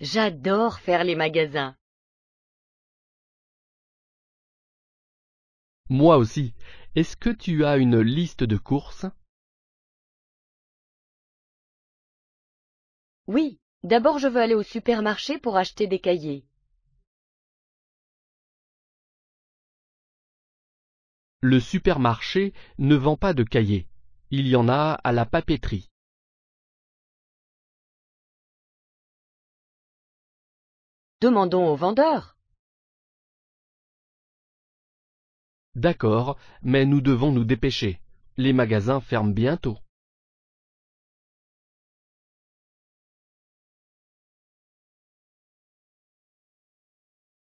J'adore faire les magasins. Moi aussi. Est-ce que tu as une liste de courses Oui, d'abord je veux aller au supermarché pour acheter des cahiers. Le supermarché ne vend pas de cahiers. Il y en a à la papeterie. Demandons au vendeur. D'accord, mais nous devons nous dépêcher. Les magasins ferment bientôt.